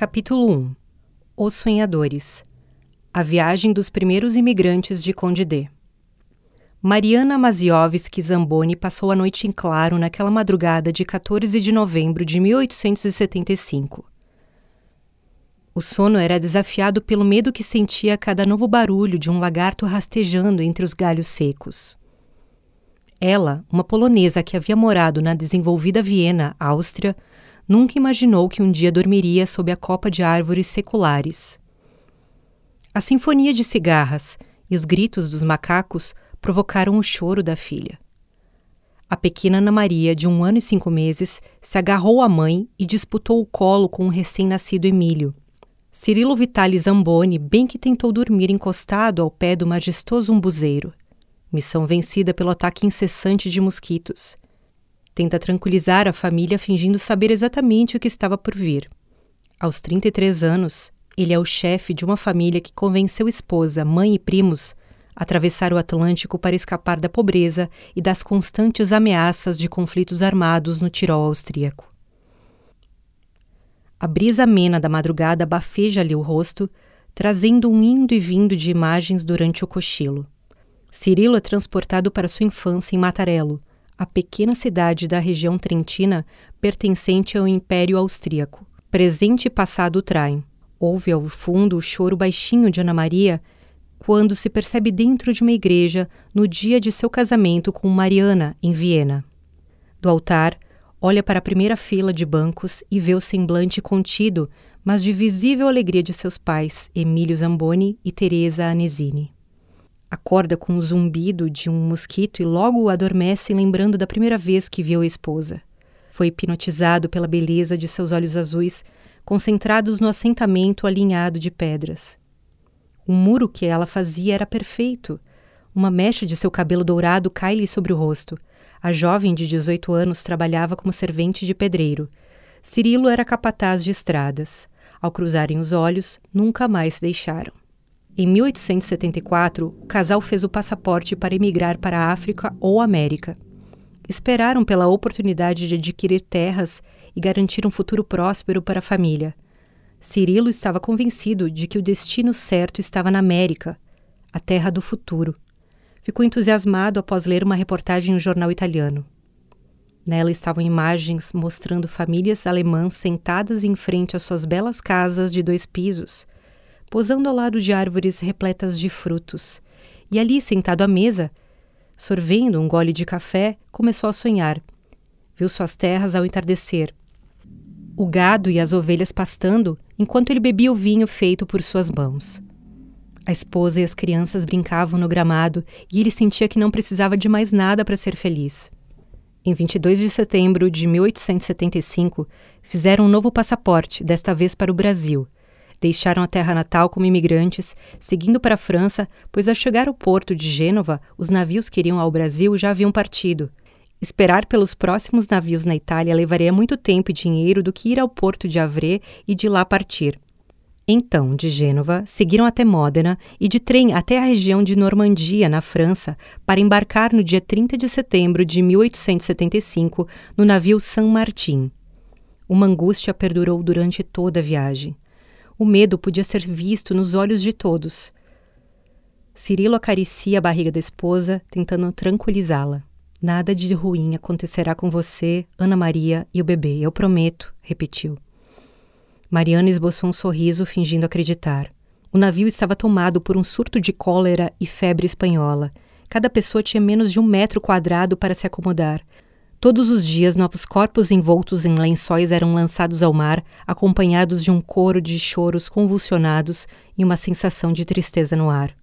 Capítulo 1 Os Sonhadores A viagem dos primeiros imigrantes de Condidê. Mariana Maziovski Zamboni passou a noite em claro naquela madrugada de 14 de novembro de 1875. O sono era desafiado pelo medo que sentia a cada novo barulho de um lagarto rastejando entre os galhos secos. Ela, uma polonesa que havia morado na desenvolvida Viena, Áustria, nunca imaginou que um dia dormiria sob a copa de árvores seculares. A sinfonia de cigarras e os gritos dos macacos provocaram o choro da filha. A pequena Ana Maria, de um ano e cinco meses, se agarrou à mãe e disputou o colo com o um recém-nascido Emílio. Cirilo Vitali Zamboni bem que tentou dormir encostado ao pé do majestoso umbuzeiro. Missão vencida pelo ataque incessante de mosquitos. Tenta tranquilizar a família fingindo saber exatamente o que estava por vir. Aos 33 anos, ele é o chefe de uma família que convenceu esposa, mãe e primos a atravessar o Atlântico para escapar da pobreza e das constantes ameaças de conflitos armados no Tirol austríaco. A brisa amena da madrugada bafeja-lhe o rosto, trazendo um indo e vindo de imagens durante o cochilo. Cirilo é transportado para sua infância em Matarello, a pequena cidade da região trentina pertencente ao Império Austríaco. Presente e passado traem. Ouve ao fundo o choro baixinho de Ana Maria quando se percebe dentro de uma igreja no dia de seu casamento com Mariana, em Viena. Do altar, olha para a primeira fila de bancos e vê o semblante contido, mas de visível alegria de seus pais, Emílio Zamboni e Teresa Anesini. Acorda com o zumbido de um mosquito e logo adormece lembrando da primeira vez que viu a esposa. Foi hipnotizado pela beleza de seus olhos azuis, concentrados no assentamento alinhado de pedras. O muro que ela fazia era perfeito. Uma mecha de seu cabelo dourado cai-lhe sobre o rosto. A jovem de 18 anos trabalhava como servente de pedreiro. Cirilo era capataz de estradas. Ao cruzarem os olhos, nunca mais se deixaram. Em 1874, o casal fez o passaporte para emigrar para a África ou América. Esperaram pela oportunidade de adquirir terras e garantir um futuro próspero para a família. Cirilo estava convencido de que o destino certo estava na América, a terra do futuro. Ficou entusiasmado após ler uma reportagem em um jornal italiano. Nela estavam imagens mostrando famílias alemãs sentadas em frente às suas belas casas de dois pisos – posando ao lado de árvores repletas de frutos. E ali, sentado à mesa, sorvendo um gole de café, começou a sonhar. Viu suas terras ao entardecer, o gado e as ovelhas pastando enquanto ele bebia o vinho feito por suas mãos. A esposa e as crianças brincavam no gramado e ele sentia que não precisava de mais nada para ser feliz. Em 22 de setembro de 1875, fizeram um novo passaporte, desta vez para o Brasil. Deixaram a terra natal como imigrantes, seguindo para a França, pois ao chegar ao porto de Gênova, os navios que iriam ao Brasil já haviam partido. Esperar pelos próximos navios na Itália levaria muito tempo e dinheiro do que ir ao porto de Havre e de lá partir. Então, de Gênova, seguiram até Módena e de trem até a região de Normandia, na França, para embarcar no dia 30 de setembro de 1875 no navio San Martin. Uma angústia perdurou durante toda a viagem. O medo podia ser visto nos olhos de todos. Cirilo acaricia a barriga da esposa, tentando tranquilizá-la. Nada de ruim acontecerá com você, Ana Maria e o bebê, eu prometo, repetiu. Mariana esboçou um sorriso, fingindo acreditar. O navio estava tomado por um surto de cólera e febre espanhola. Cada pessoa tinha menos de um metro quadrado para se acomodar. Todos os dias, novos corpos envoltos em lençóis eram lançados ao mar, acompanhados de um coro de choros convulsionados e uma sensação de tristeza no ar.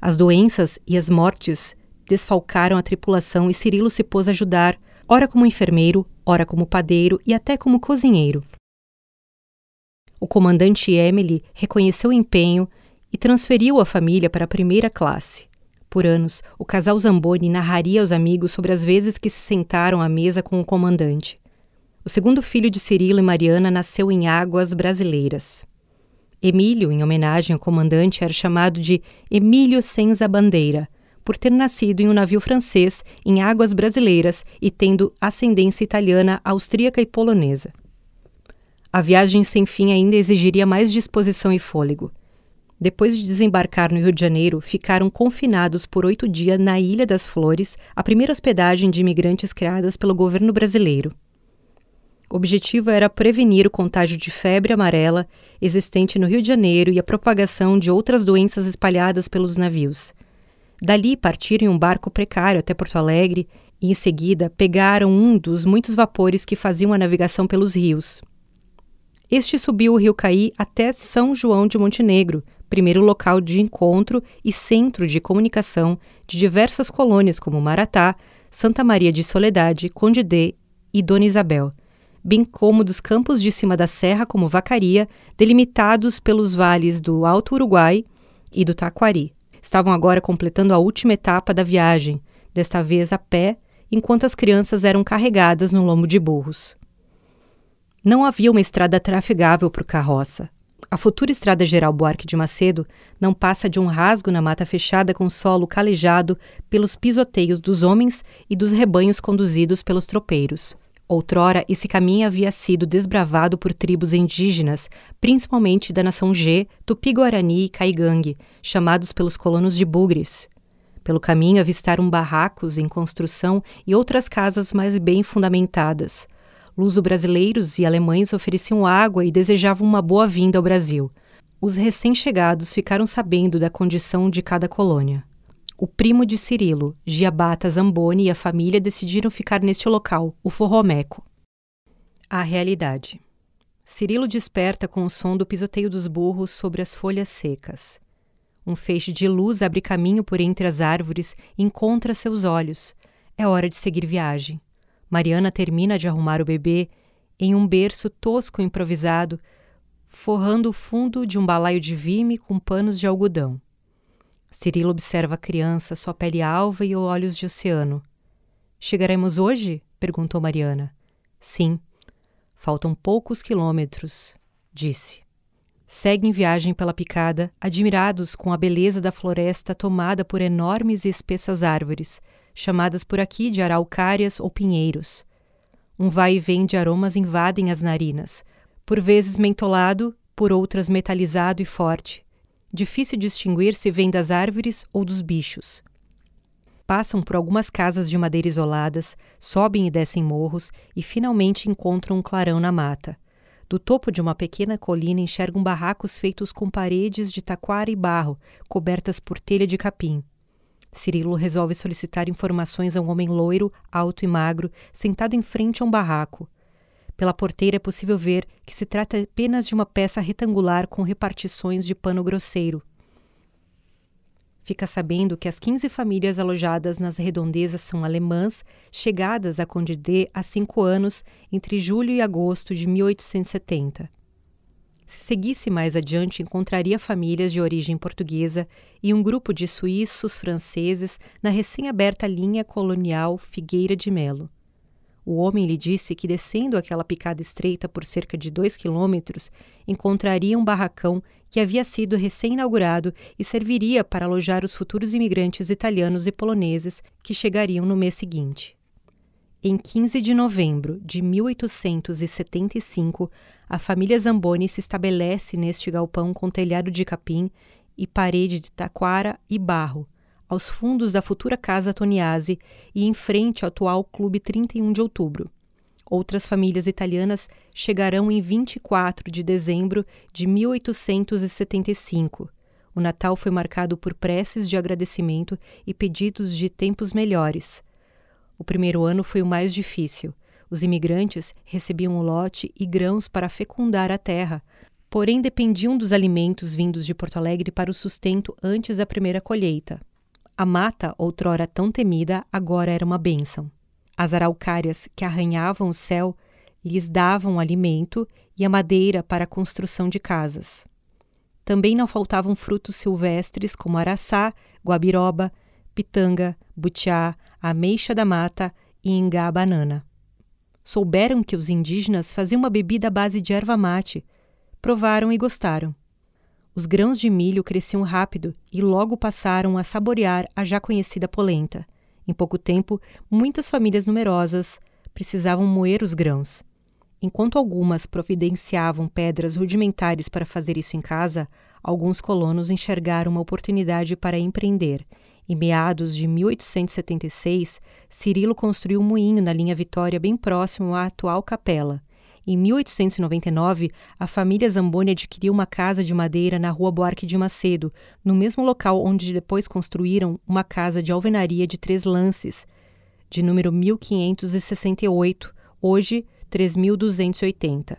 As doenças e as mortes desfalcaram a tripulação e Cirilo se pôs a ajudar, ora como enfermeiro, ora como padeiro e até como cozinheiro. O comandante Emily reconheceu o empenho e transferiu a família para a primeira classe. Por anos, o casal Zamboni narraria aos amigos sobre as vezes que se sentaram à mesa com o comandante. O segundo filho de Cirilo e Mariana nasceu em águas brasileiras. Emílio, em homenagem ao comandante, era chamado de Emílio Senza Bandeira, por ter nascido em um navio francês em águas brasileiras e tendo ascendência italiana, austríaca e polonesa. A viagem sem fim ainda exigiria mais disposição e fôlego. Depois de desembarcar no Rio de Janeiro, ficaram confinados por oito dias na Ilha das Flores, a primeira hospedagem de imigrantes criadas pelo governo brasileiro. O objetivo era prevenir o contágio de febre amarela existente no Rio de Janeiro e a propagação de outras doenças espalhadas pelos navios. Dali partiram em um barco precário até Porto Alegre e, em seguida, pegaram um dos muitos vapores que faziam a navegação pelos rios. Este subiu o rio Caí até São João de Montenegro, primeiro local de encontro e centro de comunicação de diversas colônias como Maratá, Santa Maria de Soledade, D e Dona Isabel, bem como dos campos de cima da serra como Vacaria, delimitados pelos vales do Alto Uruguai e do Taquari. Estavam agora completando a última etapa da viagem, desta vez a pé, enquanto as crianças eram carregadas no lombo de burros. Não havia uma estrada trafegável para o carroça. A futura Estrada Geral Buarque de Macedo não passa de um rasgo na mata fechada com solo calejado pelos pisoteios dos homens e dos rebanhos conduzidos pelos tropeiros. Outrora, esse caminho havia sido desbravado por tribos indígenas, principalmente da nação G, Tupi-Guarani e Caigangue, chamados pelos colonos de Bugres. Pelo caminho avistaram barracos em construção e outras casas mais bem fundamentadas luso-brasileiros e alemães ofereciam água e desejavam uma boa-vinda ao Brasil. Os recém-chegados ficaram sabendo da condição de cada colônia. O primo de Cirilo, Giabata Zamboni e a família decidiram ficar neste local, o Forromeco. A realidade. Cirilo desperta com o som do pisoteio dos burros sobre as folhas secas. Um feixe de luz abre caminho por entre as árvores e encontra seus olhos. É hora de seguir viagem. Mariana termina de arrumar o bebê em um berço tosco improvisado, forrando o fundo de um balaio de vime com panos de algodão. Cirilo observa a criança, sua pele alva e olhos de oceano. Chegaremos hoje? perguntou Mariana. Sim. Faltam poucos quilômetros, disse seguem viagem pela picada, admirados com a beleza da floresta tomada por enormes e espessas árvores, chamadas por aqui de araucárias ou pinheiros. Um vai e vem de aromas invadem as narinas, por vezes mentolado, por outras metalizado e forte. Difícil distinguir se vem das árvores ou dos bichos. Passam por algumas casas de madeira isoladas, sobem e descem morros e finalmente encontram um clarão na mata. Do topo de uma pequena colina enxergam barracos feitos com paredes de taquara e barro, cobertas por telha de capim. Cirilo resolve solicitar informações a um homem loiro, alto e magro, sentado em frente a um barraco. Pela porteira é possível ver que se trata apenas de uma peça retangular com repartições de pano grosseiro fica sabendo que as 15 famílias alojadas nas redondezas são alemãs, chegadas a Condidê há cinco anos, entre julho e agosto de 1870. Se seguisse mais adiante, encontraria famílias de origem portuguesa e um grupo de suíços franceses na recém-aberta linha colonial Figueira de Melo. O homem lhe disse que descendo aquela picada estreita por cerca de dois quilômetros, encontraria um barracão que havia sido recém-inaugurado e serviria para alojar os futuros imigrantes italianos e poloneses que chegariam no mês seguinte. Em 15 de novembro de 1875, a família Zamboni se estabelece neste galpão com telhado de capim e parede de taquara e barro, aos fundos da futura Casa Toniase e em frente ao atual Clube 31 de Outubro. Outras famílias italianas chegarão em 24 de dezembro de 1875. O Natal foi marcado por preces de agradecimento e pedidos de tempos melhores. O primeiro ano foi o mais difícil. Os imigrantes recebiam um lote e grãos para fecundar a terra, porém dependiam dos alimentos vindos de Porto Alegre para o sustento antes da primeira colheita. A mata, outrora tão temida, agora era uma bênção. As araucárias que arranhavam o céu lhes davam alimento e a madeira para a construção de casas. Também não faltavam frutos silvestres como araçá, guabiroba, pitanga, butiá, ameixa da mata e ingá banana. Souberam que os indígenas faziam uma bebida à base de erva mate, provaram e gostaram. Os grãos de milho cresciam rápido e logo passaram a saborear a já conhecida polenta. Em pouco tempo, muitas famílias numerosas precisavam moer os grãos. Enquanto algumas providenciavam pedras rudimentares para fazer isso em casa, alguns colonos enxergaram uma oportunidade para empreender. Em meados de 1876, Cirilo construiu um moinho na linha Vitória, bem próximo à atual capela. Em 1899, a família Zamboni adquiriu uma casa de madeira na rua Buarque de Macedo, no mesmo local onde depois construíram uma casa de alvenaria de três lances, de número 1568, hoje 3280.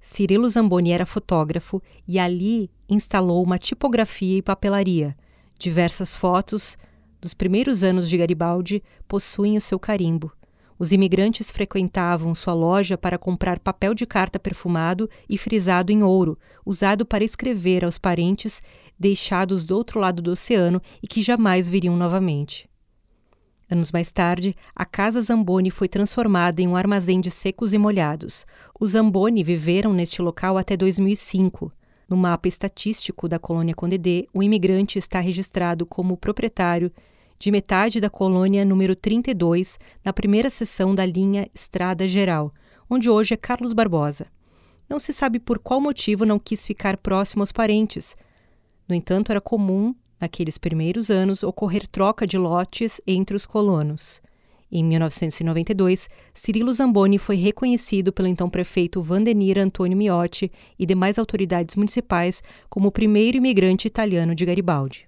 Cirilo Zamboni era fotógrafo e ali instalou uma tipografia e papelaria. Diversas fotos dos primeiros anos de Garibaldi possuem o seu carimbo. Os imigrantes frequentavam sua loja para comprar papel de carta perfumado e frisado em ouro, usado para escrever aos parentes deixados do outro lado do oceano e que jamais viriam novamente. Anos mais tarde, a Casa Zamboni foi transformada em um armazém de secos e molhados. Os Zamboni viveram neste local até 2005. No mapa estatístico da colônia Condedê, o imigrante está registrado como proprietário de metade da colônia número 32, na primeira seção da linha Estrada Geral, onde hoje é Carlos Barbosa. Não se sabe por qual motivo não quis ficar próximo aos parentes. No entanto, era comum, naqueles primeiros anos, ocorrer troca de lotes entre os colonos. Em 1992, Cirilo Zamboni foi reconhecido pelo então prefeito Vandenir Antônio Miotti e demais autoridades municipais como o primeiro imigrante italiano de Garibaldi.